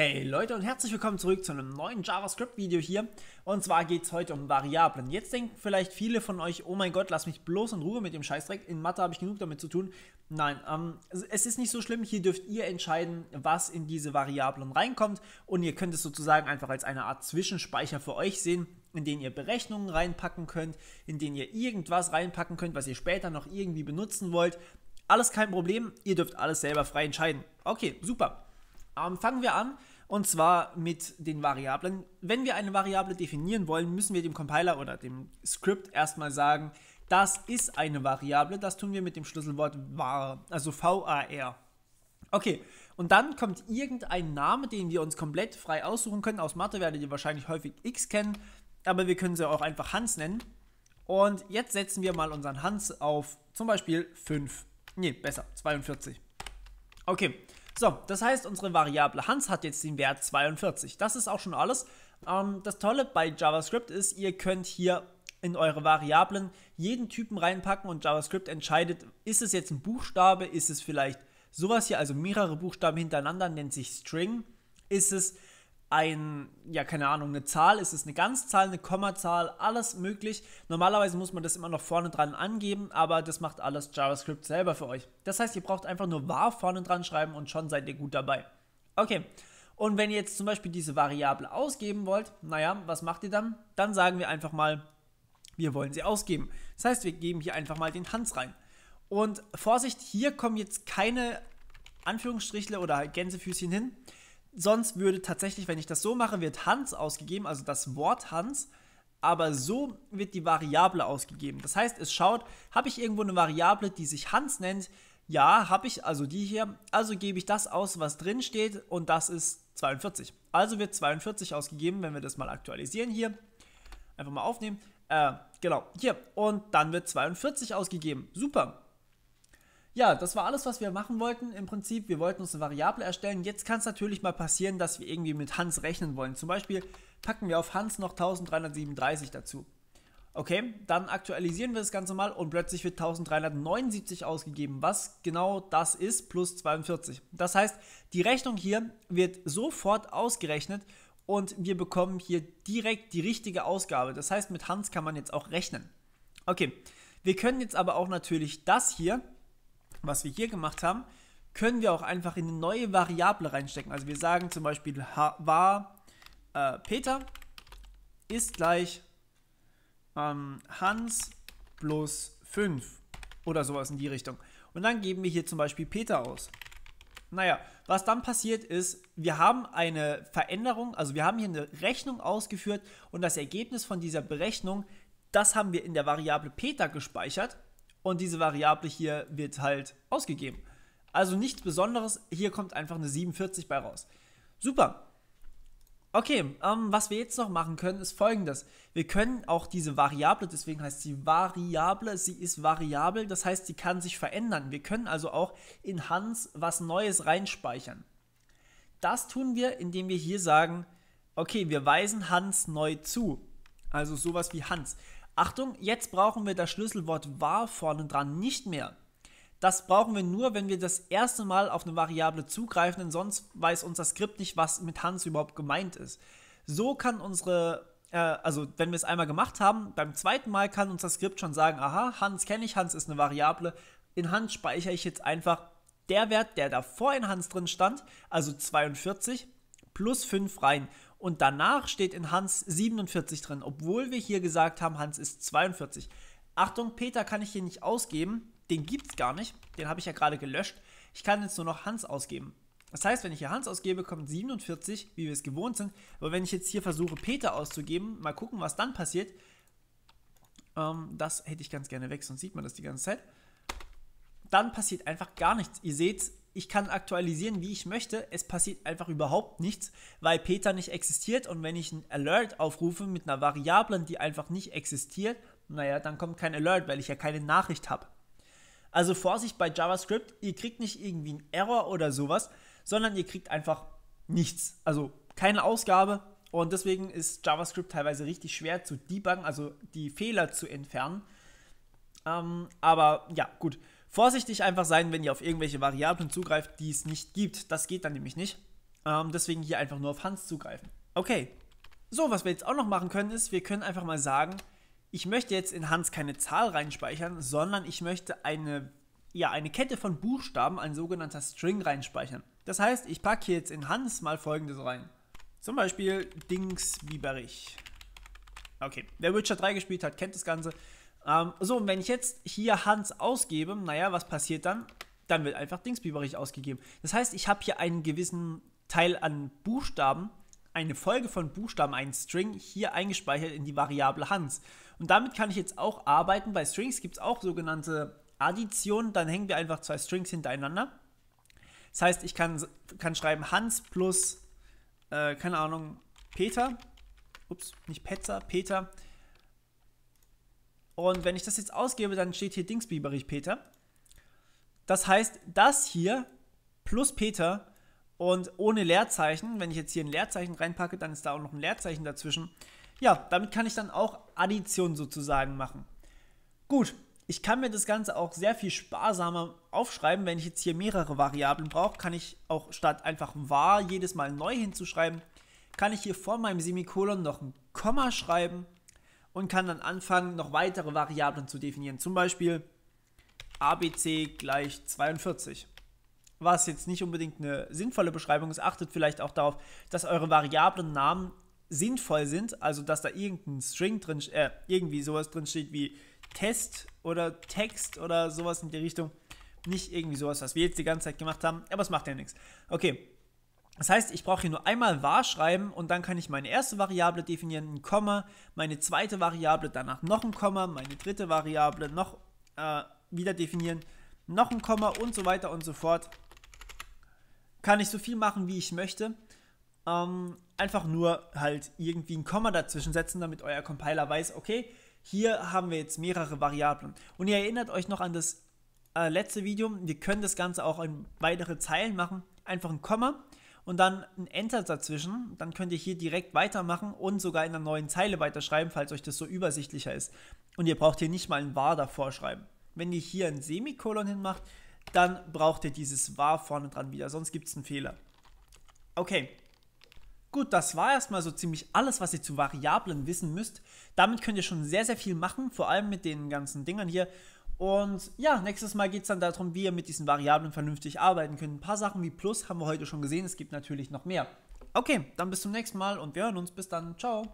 Hey Leute und herzlich willkommen zurück zu einem neuen JavaScript-Video hier. Und zwar geht es heute um Variablen. Jetzt denken vielleicht viele von euch, oh mein Gott, lass mich bloß in Ruhe mit dem Scheißdreck. In Mathe habe ich genug damit zu tun. Nein, ähm, es ist nicht so schlimm. Hier dürft ihr entscheiden, was in diese Variablen reinkommt. Und ihr könnt es sozusagen einfach als eine Art Zwischenspeicher für euch sehen, in den ihr Berechnungen reinpacken könnt, in den ihr irgendwas reinpacken könnt, was ihr später noch irgendwie benutzen wollt. Alles kein Problem. Ihr dürft alles selber frei entscheiden. Okay, super. Ähm, fangen wir an und zwar mit den Variablen. Wenn wir eine Variable definieren wollen, müssen wir dem Compiler oder dem Script erstmal sagen, das ist eine Variable. Das tun wir mit dem Schlüsselwort var, also var. Okay, und dann kommt irgendein Name, den wir uns komplett frei aussuchen können. Aus Mathe werdet ihr wahrscheinlich häufig x kennen, aber wir können sie auch einfach Hans nennen. Und jetzt setzen wir mal unseren Hans auf zum Beispiel 5. Ne, besser, 42. Okay, so, das heißt, unsere Variable Hans hat jetzt den Wert 42. Das ist auch schon alles. Ähm, das Tolle bei JavaScript ist, ihr könnt hier in eure Variablen jeden Typen reinpacken und JavaScript entscheidet, ist es jetzt ein Buchstabe, ist es vielleicht sowas hier, also mehrere Buchstaben hintereinander, nennt sich String, ist es ein, ja, keine Ahnung, eine Zahl, ist es eine Ganzzahl, eine Kommazahl, alles möglich. Normalerweise muss man das immer noch vorne dran angeben, aber das macht alles JavaScript selber für euch. Das heißt, ihr braucht einfach nur var vorne dran schreiben und schon seid ihr gut dabei. Okay. Und wenn ihr jetzt zum Beispiel diese Variable ausgeben wollt, naja, was macht ihr dann? Dann sagen wir einfach mal, wir wollen sie ausgeben. Das heißt, wir geben hier einfach mal den Hans rein. Und Vorsicht, hier kommen jetzt keine Anführungsstriche oder Gänsefüßchen hin, sonst würde tatsächlich, wenn ich das so mache, wird Hans ausgegeben, also das Wort Hans, aber so wird die Variable ausgegeben. Das heißt, es schaut, habe ich irgendwo eine Variable, die sich Hans nennt? Ja, habe ich, also die hier. Also gebe ich das aus, was drin steht und das ist 42. Also wird 42 ausgegeben, wenn wir das mal aktualisieren hier. Einfach mal aufnehmen. Äh, genau, hier. Und dann wird 42 ausgegeben. Super. Ja, das war alles, was wir machen wollten. Im Prinzip, wir wollten uns eine Variable erstellen. Jetzt kann es natürlich mal passieren, dass wir irgendwie mit Hans rechnen wollen. Zum Beispiel packen wir auf Hans noch 1337 dazu. Okay, dann aktualisieren wir das Ganze mal und plötzlich wird 1379 ausgegeben, was genau das ist, plus 42. Das heißt, die Rechnung hier wird sofort ausgerechnet und wir bekommen hier direkt die richtige Ausgabe. Das heißt, mit Hans kann man jetzt auch rechnen. Okay, wir können jetzt aber auch natürlich das hier was wir hier gemacht haben, können wir auch einfach in eine neue Variable reinstecken. Also wir sagen zum Beispiel war äh, Peter ist gleich ähm, Hans plus 5 oder sowas in die Richtung. Und dann geben wir hier zum Beispiel Peter aus. Naja, was dann passiert ist, wir haben eine Veränderung, also wir haben hier eine Rechnung ausgeführt und das Ergebnis von dieser Berechnung, das haben wir in der Variable Peter gespeichert und diese Variable hier wird halt ausgegeben. Also nichts Besonderes, hier kommt einfach eine 47 bei raus. Super. Okay, ähm, was wir jetzt noch machen können, ist folgendes. Wir können auch diese Variable, deswegen heißt sie Variable, sie ist variabel, das heißt, sie kann sich verändern. Wir können also auch in Hans was Neues reinspeichern. Das tun wir, indem wir hier sagen, okay, wir weisen Hans neu zu. Also sowas wie Hans. Achtung, jetzt brauchen wir das Schlüsselwort war vorne dran nicht mehr. Das brauchen wir nur, wenn wir das erste Mal auf eine Variable zugreifen, denn sonst weiß unser Skript nicht, was mit Hans überhaupt gemeint ist. So kann unsere, äh, also wenn wir es einmal gemacht haben, beim zweiten Mal kann unser Skript schon sagen, aha, Hans kenne ich, Hans ist eine Variable. In Hans speichere ich jetzt einfach der Wert, der davor in Hans drin stand, also 42, plus 5 rein und danach steht in Hans 47 drin, obwohl wir hier gesagt haben, Hans ist 42. Achtung, Peter kann ich hier nicht ausgeben, den gibt es gar nicht, den habe ich ja gerade gelöscht. Ich kann jetzt nur noch Hans ausgeben. Das heißt, wenn ich hier Hans ausgebe, kommt 47, wie wir es gewohnt sind. Aber wenn ich jetzt hier versuche, Peter auszugeben, mal gucken, was dann passiert. Ähm, das hätte ich ganz gerne weg, sonst sieht man das die ganze Zeit. Dann passiert einfach gar nichts. Ihr seht, ich kann aktualisieren, wie ich möchte. Es passiert einfach überhaupt nichts, weil Peter nicht existiert. Und wenn ich einen Alert aufrufe mit einer Variablen, die einfach nicht existiert, naja, dann kommt kein Alert, weil ich ja keine Nachricht habe. Also Vorsicht bei JavaScript, ihr kriegt nicht irgendwie einen Error oder sowas, sondern ihr kriegt einfach nichts. Also keine Ausgabe. Und deswegen ist JavaScript teilweise richtig schwer zu debuggen, also die Fehler zu entfernen. Ähm, aber ja, gut vorsichtig einfach sein, wenn ihr auf irgendwelche Variablen zugreift, die es nicht gibt. Das geht dann nämlich nicht. Ähm, deswegen hier einfach nur auf Hans zugreifen. Okay. So, was wir jetzt auch noch machen können, ist, wir können einfach mal sagen, ich möchte jetzt in Hans keine Zahl reinspeichern, sondern ich möchte eine, ja, eine Kette von Buchstaben, ein sogenannter String reinspeichern. Das heißt, ich packe hier jetzt in Hans mal folgendes rein. Zum Beispiel Dings Biberich. Okay, wer Witcher 3 gespielt hat, kennt das Ganze. Ähm, so, und wenn ich jetzt hier Hans ausgebe, naja, was passiert dann? Dann wird einfach Dingsbiberich ausgegeben. Das heißt, ich habe hier einen gewissen Teil an Buchstaben, eine Folge von Buchstaben, einen String hier eingespeichert in die Variable Hans. Und damit kann ich jetzt auch arbeiten. Bei Strings gibt es auch sogenannte Additionen. Dann hängen wir einfach zwei Strings hintereinander. Das heißt, ich kann, kann schreiben Hans plus, äh, keine Ahnung, Peter. Ups, nicht Petzer, Peter und wenn ich das jetzt ausgebe, dann steht hier Dingsbieberich Peter. Das heißt, das hier plus Peter und ohne Leerzeichen, wenn ich jetzt hier ein Leerzeichen reinpacke, dann ist da auch noch ein Leerzeichen dazwischen. Ja, damit kann ich dann auch Addition sozusagen machen. Gut, ich kann mir das Ganze auch sehr viel sparsamer aufschreiben. Wenn ich jetzt hier mehrere Variablen brauche, kann ich auch statt einfach var jedes Mal neu hinzuschreiben, kann ich hier vor meinem Semikolon noch ein Komma schreiben und kann dann anfangen, noch weitere Variablen zu definieren. Zum Beispiel ABC gleich 42. Was jetzt nicht unbedingt eine sinnvolle Beschreibung ist, achtet vielleicht auch darauf, dass eure Variablen-Namen sinnvoll sind, also dass da irgendein String drin, äh, irgendwie sowas drin steht wie Test oder Text oder sowas in die Richtung. Nicht irgendwie sowas, was wir jetzt die ganze Zeit gemacht haben, aber es macht ja nichts. Okay, das heißt, ich brauche hier nur einmal var schreiben und dann kann ich meine erste Variable definieren, ein Komma, meine zweite Variable, danach noch ein Komma, meine dritte Variable noch äh, wieder definieren, noch ein Komma und so weiter und so fort. Kann ich so viel machen, wie ich möchte. Ähm, einfach nur halt irgendwie ein Komma dazwischen setzen, damit euer Compiler weiß, okay, hier haben wir jetzt mehrere Variablen. Und ihr erinnert euch noch an das äh, letzte Video, wir können das Ganze auch in weitere Zeilen machen. Einfach ein Komma und dann ein Enter dazwischen. Dann könnt ihr hier direkt weitermachen und sogar in einer neuen Zeile weiterschreiben, falls euch das so übersichtlicher ist. Und ihr braucht hier nicht mal ein var davor schreiben. Wenn ihr hier ein Semikolon hinmacht, dann braucht ihr dieses var vorne dran wieder, sonst gibt es einen Fehler. Okay, Gut, das war erstmal so ziemlich alles, was ihr zu Variablen wissen müsst. Damit könnt ihr schon sehr, sehr viel machen, vor allem mit den ganzen Dingern hier. Und ja, nächstes Mal geht es dann darum, wie ihr mit diesen Variablen vernünftig arbeiten könnt. Ein paar Sachen wie Plus haben wir heute schon gesehen. Es gibt natürlich noch mehr. Okay, dann bis zum nächsten Mal und wir hören uns. Bis dann. Ciao.